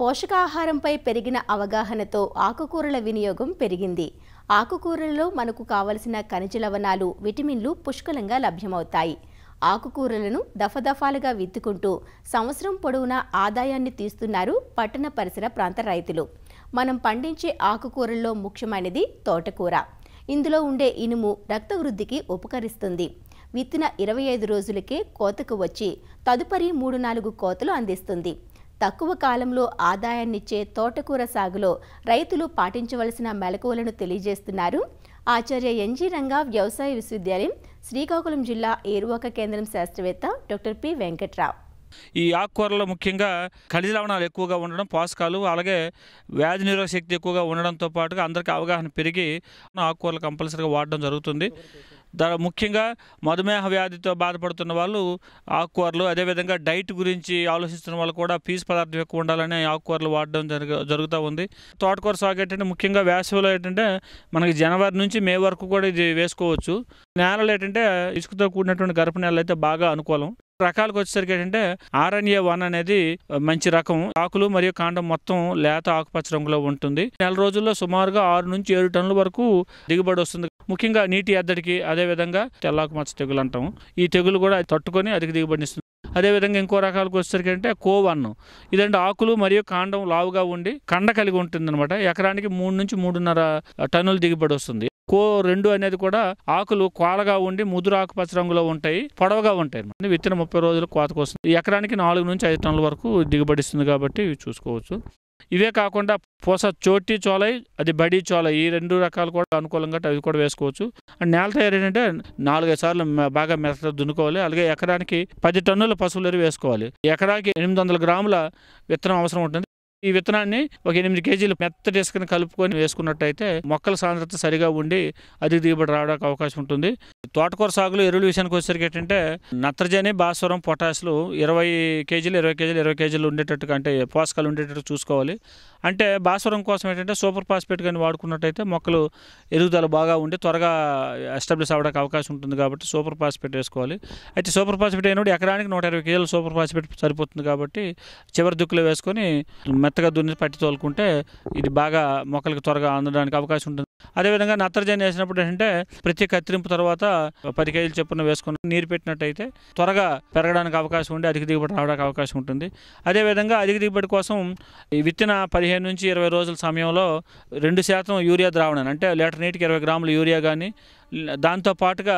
పోషకాహారంపై పెరిగిన అవగాహనతో ఆకుకూరల వినియోగం పెరిగింది ఆకుకూరలలో మనకు కావలసిన ఖనిజ లవణాలు విటమిన్లు పుష్కలంగా లభ్యమవుతాయి ఆకుకూరలను దఫదఫాలుగా విత్తుకుంటూ సంవత్సరం పొడవునా ఆదాయాన్ని తీస్తున్నారు పట్టణ పరిసర ప్రాంత రైతులు మనం పండించే ఆకుకూరల్లో ముఖ్యమైనది తోటకూర ఇందులో ఉండే ఇనుము రక్త వృద్ధికి ఉపకరిస్తుంది విత్తిన ఇరవై ఐదు రోజులకే కోతకు వచ్చి తదుపరి మూడు నాలుగు కోతలు అందిస్తుంది తక్కువ కాలంలో ఆదాయాన్నిచ్చే తోటకూర సాగులో రైతులు పాటించవలసిన మెలకువలను తెలియజేస్తున్నారు ఆచార్య ఎన్జీ రంగా వ్యవసాయ విశ్వవిద్యాలయం శ్రీకాకుళం జిల్లా ఏరువాక కేంద్రం శాస్త్రవేత్త డాక్టర్ పి వెంకట్రావు ఈ ఆకుకూరలో ముఖ్యంగా ఖనిజ లవణాలు ఎక్కువగా ఉండడం పోషకాలు అలాగే వ్యాధి నిరోధ శక్తి ఎక్కువగా ఉండడంతో పాటుగా అందరికీ అవగాహన పెరిగి ఆకుకూరలు కంపల్సరీగా వాడడం జరుగుతుంది దా ముఖ్యంగా మధుమేహ వ్యాధితో బాధపడుతున్న వాళ్ళు ఆకుకూరలు అదేవిధంగా డైట్ గురించి ఆలోచిస్తున్న వాళ్ళు కూడా పీసు పదార్థం ఎక్కువ ఉండాలని ఆకుకూరలు వాడడం జరుగు జరుగుతూ ఉంది తోటకూర సాగు ఏంటంటే ముఖ్యంగా వేసవిలో ఏంటంటే మనకి జనవరి నుంచి మే వరకు కూడా ఇది వేసుకోవచ్చు నేలలు ఏంటంటే ఇసుకతో కూడినటువంటి గర్భ నేలలు అయితే బాగా అనుకూలం రకాలకు వచ్చేసరికి ఏంటంటే ఆర్ఎన్ఏ వన్ అనేది మంచి రకం ఆకులు మరియు కాండం మొత్తం లేత ఆకుపచ్చ రంగులో ఉంటుంది నెల రోజుల్లో సుమారుగా ఆరు నుంచి ఏడు టన్నుల వరకు దిగుబడి వస్తుంది ముఖ్యంగా నీటి ఎద్దడికి అదేవిధంగా తెల్లాకు మచ్చ తెగులు అంటాము ఈ తెగులు కూడా తట్టుకొని అధిక దిగుబడిని ఇస్తుంది అదేవిధంగా ఇంకో రకాలకు వచ్చేసరికి అంటే కోవన్ ఇదంటే ఆకులు మరియు కాండం లావుగా ఉండి కండ కలిగి ఉంటుంది ఎకరానికి మూడు నుంచి మూడున్నర టన్నులు దిగుబడి వస్తుంది కో రెండు అనేది కూడా ఆకులు కోలగా ఉండి ముదురు ఆకుపచ్చ రంగులో ఉంటాయి పొడవగా ఉంటాయి విత్తన ముప్పై రోజులు కోతకు వస్తుంది ఎకరానికి నాలుగు నుంచి ఐదు టన్నుల వరకు దిగుబడిస్తుంది కాబట్టి ఇవి చూసుకోవచ్చు ఇవే కాకుండా పూస చోటి చోలై అది బడి చోలై ఈ రెండు రకాలు కూడా అనుకూలంగా అవి కూడా వేసుకోవచ్చు అండ్ నేల తయారు ఏంటంటే నాలుగైదు సార్లు బాగా మెత్త దున్నుకోవాలి అలాగే ఎకరానికి పది టన్నుల పశువులు వేసుకోవాలి ఎకరానికి ఎనిమిది వందల గ్రాముల విత్తనం అవసరం ఉంటుంది ఈ విత్తనాన్ని ఒక ఎనిమిది కేజీలు మెత్త డిస్క్ని కలుపుకొని వేసుకున్నట్టయితే మొక్కల సాంద్రత సరిగా ఉండి అధిక దిగుబడి రావడానికి అవకాశం ఉంటుంది తోటకూర సాగులో ఎరువుల విషయానికి వచ్చేసరికి ఏంటంటే నత్రజని భాస్వరం పొటాసులు ఇరవై కేజీలు ఇరవై కేజీలు ఇరవై కేజీలు ఉండేటట్టుగా అంటే పోషకాలు ఉండేటట్టు చూసుకోవాలి అంటే భాస్వరం కోసం ఏంటంటే సూపర్ ఫాస్ఫేట్ కానీ వాడుకున్నట్టయితే మొక్కలు ఎదుగుదల బాగా ఉండి త్వరగా ఎస్టాబ్లిష్ అవ్వడానికి అవకాశం ఉంటుంది కాబట్టి సూపర్ ఫాస్ఫేట్ వేసుకోవాలి అయితే సూపర్ ఫాస్ఫేట్ అయినప్పుడు ఎకరానికి నూట ఇరవై కేజీలు సూపర్ ఫాస్ఫేట్ సరిపోతుంది కాబట్టి చివరి దుక్కులు వేసుకొని మెత్తగా దున్ని పట్టి తోలుకుంటే ఇది బాగా మొక్కలకు త్వరగా అందడానికి అవకాశం ఉంటుంది అదేవిధంగా నత్రజని వేసినప్పుడు ఏంటంటే ప్రతి కత్తిరింపు తర్వాత పది కేజీలు చొప్పున వేసుకుని నీరు పెట్టినట్టయితే త్వరగా పెరగడానికి అవకాశం ఉండి అధిక దిగుబడి రావడానికి అవకాశం ఉంటుంది అదేవిధంగా అధిక దిగుబడి కోసం విత్తిన పదిహేను నుంచి ఇరవై రోజుల సమయంలో రెండు శాతం యూరియా ద్రావణాన్ని అంటే లీటర్ నీటికి ఇరవై గ్రాముల యూరియా కానీ దాంతోపాటుగా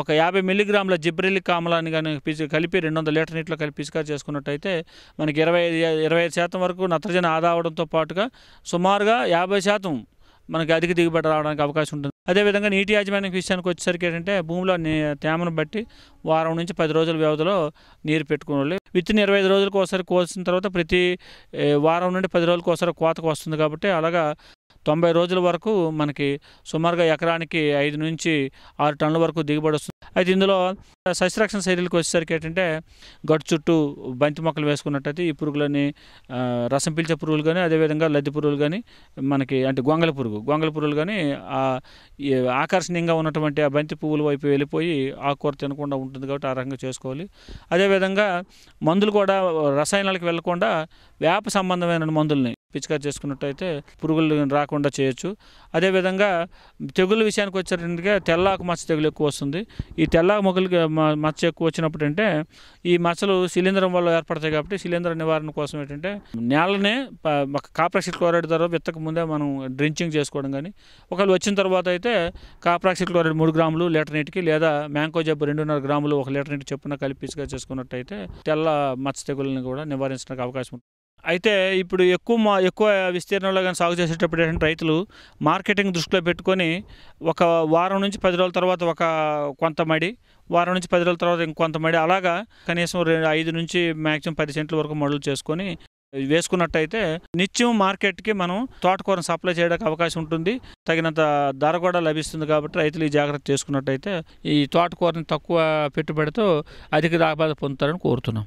ఒక యాభై మిల్లీగ్రాముల జిబ్రిలిక్ ఆమ్లాన్ని కానీ పిసి కలిపి రెండు వందల లీటర్ నీటిలో కలిపి పిచికారి చేసుకున్నట్టయితే మనకి ఇరవై ఇరవై ఐదు శాతం వరకు నత్రజని ఆదా అవడంతో పాటుగా సుమారుగా యాభై శాతం మనకి అధిక దిగుబడి రావడానికి అవకాశం ఉంటుంది అదేవిధంగా నీటి యాజమాన్యం విషయానికి వచ్చేసరికి ఏంటంటే భూమిలో తేమను బట్టి వారం నుంచి పది రోజుల వ్యవధిలో నీరు పెట్టుకునే విత్ ఇరవై ఐదు రోజులకు ఒకసారి కోసిన తర్వాత ప్రతి వారం నుండి పది రోజులకు ఒకసారి కోతకు వస్తుంది కాబట్టి అలాగా తొంభై రోజుల వరకు మనకి సుమారుగా ఎకరానికి ఐదు నుంచి ఆరు టన్నుల వరకు దిగుబడి వస్తుంది అయితే ఇందులో సస్యరక్షణ శైలికి వచ్చేసరికి ఏంటంటే గట్టు చుట్టూ బంతి మొక్కలు వేసుకున్నట్టయితే ఈ పురుగులని రసం పీల్చే పురుగులు కానీ అదేవిధంగా లద్ది పురుగులు కానీ మనకి అంటే గొంగల పురుగు గొంగల పురుగులు కానీ ఆకర్షణీయంగా ఉన్నటువంటి ఆ బంతి పువ్వుల వైపు వెళ్ళిపోయి ఆకుకూర తినకుండా ఉంటుంది కాబట్టి ఆ రకంగా చేసుకోవాలి అదేవిధంగా మందులు కూడా రసాయనాలకు వెళ్లకుండా వేప సంబంధమైన మందుల్ని పిచికారి చేసుకున్నట్టయితే పురుగులు రాకుండా చేయొచ్చు అదేవిధంగా తెగుల విషయానికి వచ్చేటట్టుగా తెల్లాకు మచ్చ తెగులు ఎక్కువ వస్తుంది ఈ తెల్లాకు మొగలు మచ్చ ఎక్కువ వచ్చినప్పుడు అంటే ఈ మచ్చలు శిలీంధ్రం వల్ల ఏర్పడతాయి కాబట్టి శిలీంధ్ర నివారణ కోసం ఏంటంటే నేలనే కాప్రాక్సిల్ క్లోరైడ్ ధర విత్తక ముందే మనం డ్రించింగ్ చేసుకోవడం కానీ ఒకవేళ వచ్చిన తర్వాత అయితే కాప్రాక్సిల్ క్లోరైడ్ మూడు గ్రాములు లీటర్ నీటికి లేదా మ్యాంకో జబ్బు రెండున్నర గ్రాములు ఒక లీటర్ నీటికి చెప్పున కలిపి పిచికారి చేసుకున్నట్టయితే తెల్ల మచ్చ తెగులను కూడా నివారించడానికి అవకాశం ఉంటుంది అయితే ఇప్పుడు ఎక్కువ మా ఎక్కువ విస్తీర్ణంలో కానీ సాగు చేసేటప్పుడు ఏంటంటే రైతులు మార్కెటింగ్ దృష్టిలో పెట్టుకొని ఒక వారం నుంచి పది రోజుల తర్వాత ఒక కొంత మడి వారం నుంచి పది రోజుల తర్వాత ఇంకొంత మడి అలాగా కనీసం రెండు ఐదు నుంచి మ్యాక్సిమం పది సెంట్ల వరకు మడులు చేసుకొని వేసుకున్నట్టయితే నిత్యం మార్కెట్కి మనం తోటకూరను సప్లై చేయడానికి అవకాశం ఉంటుంది తగినంత ధర కూడా లభిస్తుంది కాబట్టి రైతులు ఈ జాగ్రత్త చేసుకున్నట్టయితే ఈ తోటకూరని తక్కువ పెట్టుబడితో అధిక లాభాలు పొందుతారని కోరుతున్నాం